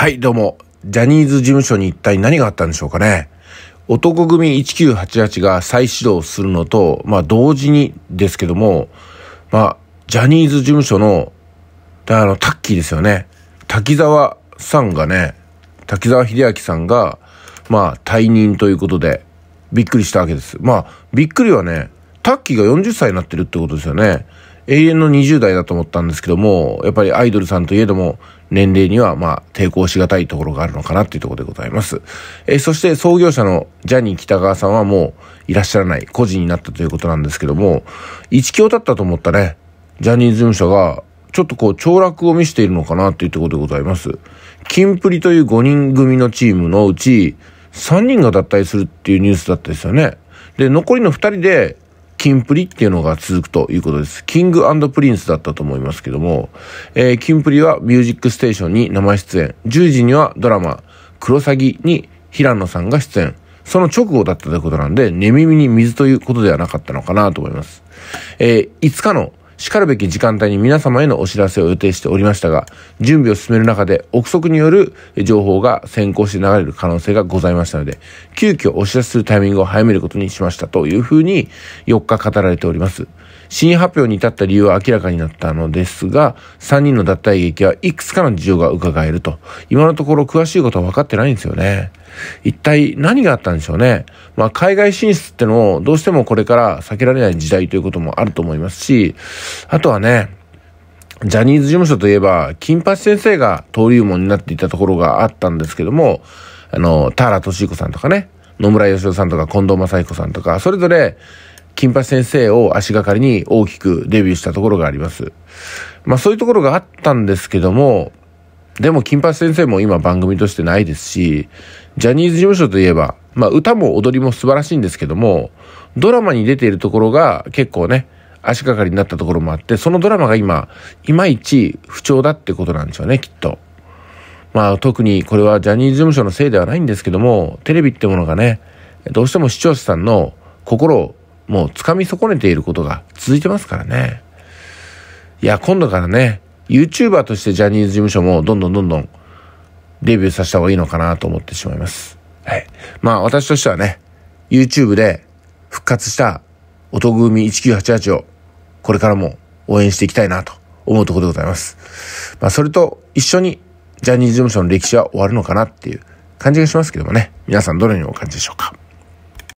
はい、どうも。ジャニーズ事務所に一体何があったんでしょうかね。男組1988が再始動するのと、まあ同時にですけども、まあ、ジャニーズ事務所の、あの、タッキーですよね。滝沢さんがね、滝沢秀明さんが、まあ退任ということで、びっくりしたわけです。まあ、びっくりはね、タッキーが40歳になってるってことですよね。永遠の20代だと思ったんですけども、やっぱりアイドルさんといえども、年齢にはまあ抵抗しがたいところがあるのかなっていうところでございます。えー、そして創業者のジャニー北川さんはもういらっしゃらない、個人になったということなんですけども、一強だったと思ったね、ジャニーズ事務所が、ちょっとこう、凋落を見せているのかなっていうところでございます。キンプリという5人組のチームのうち、3人が脱退するっていうニュースだったですよね。で、残りの2人でキンプリっていうのが続くということです。キングプリンスだったと思いますけども、えー、キンプリはミュージックステーションに生出演、10時にはドラマ、クロサギに平野さんが出演。その直後だったということなんで、寝耳に水ということではなかったのかなと思います。えー、5日のしかるべき時間帯に皆様へのお知らせを予定しておりましたが、準備を進める中で憶測による情報が先行して流れる可能性がございましたので、急遽お知らせするタイミングを早めることにしましたというふうに4日語られております。新発表に至った理由は明らかになったのですが、3人の脱退劇はいくつかの事情が伺えると。今のところ詳しいことは分かってないんですよね。一体何があったんでしょうね。まあ、海外進出ってのをどうしてもこれから避けられない時代ということもあると思いますし、あとはね、ジャニーズ事務所といえば、金八先生が登竜門になっていたところがあったんですけども、あの、田原俊彦さんとかね、野村義夫さんとか近藤正彦さんとか、それぞれ、金八先生を足がかりに大きくデビューしたところがあります。まあそういうところがあったんですけども、でも金八先生も今番組としてないですし、ジャニーズ事務所といえば、まあ歌も踊りも素晴らしいんですけども、ドラマに出ているところが結構ね、足がかりになったところもあって、そのドラマが今、いまいち不調だってことなんでしょうね、きっと。まあ特にこれはジャニーズ事務所のせいではないんですけども、テレビってものがね、どうしても視聴者さんの心をもう掴み損ねていることが続いてますからね。いや、今度からね、YouTuber としてジャニーズ事務所もどんどんどんどんデビューさせた方がいいのかなと思ってしまいます。はい。まあ私としてはね、YouTube で復活した音組1988をこれからも応援していきたいなと思うところでございます。まあそれと一緒にジャニーズ事務所の歴史は終わるのかなっていう感じがしますけどもね、皆さんどのようにお感じでしょうか。